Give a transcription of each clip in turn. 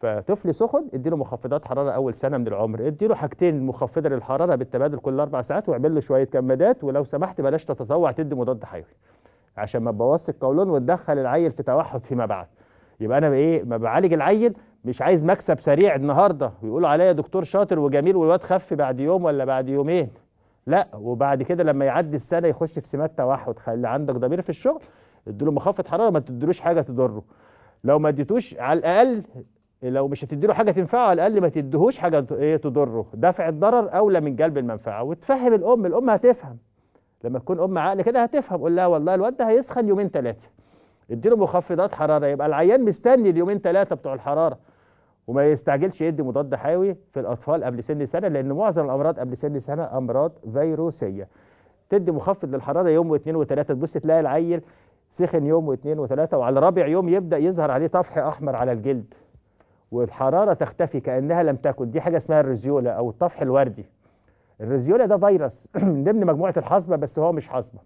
فطفل سخن اديله مخفضات حراره اول سنه من العمر اديله حاجتين مخفضه للحراره بالتبادل كل اربع ساعات واعمل له شويه كمادات ولو سمحت بلاش تتطوع تدي مضاد حيوي عشان ما تبوظش القولون وتدخل العيل في توحد فيما بعد يبقى انا ايه ما بعالج العيل مش عايز مكسب سريع النهارده ويقولوا عليا دكتور شاطر وجميل والواد خف بعد يوم ولا بعد يومين لا وبعد كده لما يعدي السنه يخش في سمات توحد خلي عندك ضمير في الشغل اديله مخفض حراره ما تديلوش حاجه تضره لو ما اديتوش على الاقل لو مش هتدي له حاجه تنفعه على الاقل ما تديهوش حاجه ايه تضره دفع الضرر اولى من جلب المنفعه وتفهم الام الام هتفهم لما تكون ام عقل كده هتفهم قول لها والله الواد ده هيسخن يومين ثلاثه ادي له مخفضات حراره يبقى العيان مستني اليومين ثلاثه بتوع الحراره وما يستعجلش يدي مضاد حيوي في الاطفال قبل سن سنه لان معظم الامراض قبل سن سنه امراض فيروسيه تدي مخفض للحراره يوم واثنين وثلاثه تبص تلاقي العيل سخن يوم واثنين وثلاثه وعلى رابع يوم يبدا يظهر عليه طفح احمر على الجلد والحراره تختفي كانها لم تكن دي حاجه اسمها الريزيولا او الطفح الوردي الريزيولا ده فيروس من ضمن مجموعه الحصبه بس هو مش حصبه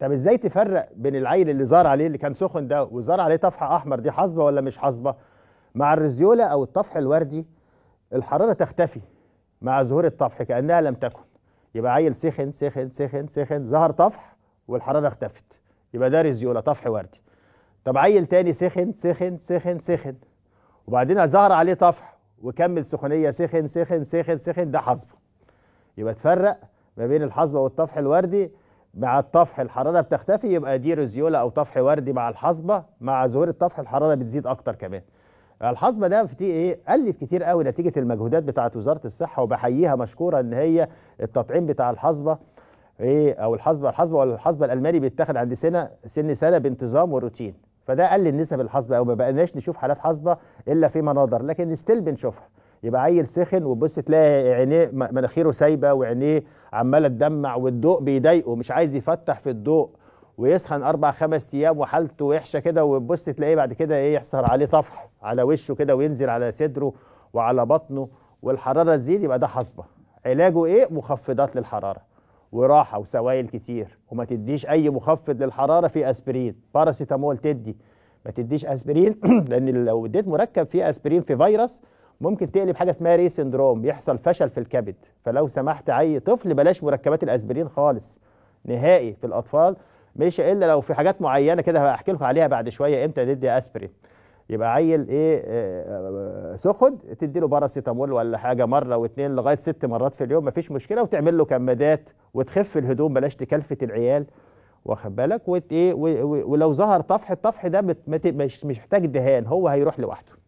طب ازاي تفرق بين العيل اللي زار عليه اللي كان سخن ده وزار عليه طفح احمر دي حصبه ولا مش حصبه مع الريزيولا او الطفح الوردي الحراره تختفي مع ظهور الطفح كانها لم تكن يبقى عيل سخن سخن سخن سخن ظهر طفح والحراره اختفت يبقى ده ريزيولا طفح وردي طب عيل تاني سخن سخن سخن سخن وبعدين ظهر عليه طفح وكمل سخونيه سخن سخن سخن سخن ده حصبه يبقى تفرق ما بين الحصبه والطفح الوردي مع الطفح الحراره بتختفي يبقى دي روزيولا او طفح وردي مع الحصبه مع ظهور الطفح الحراره بتزيد اكتر كمان الحصبه ده في ايه قلت كتير قوي نتيجه المجهودات بتاعه وزاره الصحه وبحييها مشكوره ان هي التطعيم بتاع الحصبه ايه او الحصبه الحصبه ولا الحصبه الالماني بيتاخد عند سنه سن سنه بانتظام وروتين فده قلل النسب الحصبه قوي ما بقناش نشوف حالات حصبه الا في مناظر لكن ستيل بنشوفها يبقى عيل سخن وبص تلاقي عينيه مناخيره سايبه وعينيه عماله تدمع والضوء بيضايقه مش عايز يفتح في الضوء ويسخن اربع خمس ايام وحالته وحشه كده وبص تلاقيه بعد كده ايه يحصل عليه طفح على وشه كده وينزل على صدره وعلى بطنه والحراره تزيد يبقى ده حصبه علاجه ايه مخفضات للحراره وراحه وسوائل كتير وما تديش اي مخفض للحراره في اسبرين باراسيتامول تدي ما تديش اسبرين لان لو اديت مركب فيه اسبرين في فيروس ممكن تقلب حاجه اسمها ري سندروم يحصل فشل في الكبد فلو سمحت اي طفل بلاش مركبات الاسبرين خالص نهائي في الاطفال مش الا لو في حاجات معينه كده هحكي لكم عليها بعد شويه امتى ندي اسبرين يبقى عيل ايه آه، سخد تدي له باراسيتامول ولا حاجه مره واثنين لغايه ست مرات في اليوم مفيش مشكله وتعمل له كمادات وتخف الهدوم بلاش تكلفه العيال واخد بالك إيه، ولو ظهر طفح الطفح ده مش محتاج دهان هو هيروح لوحده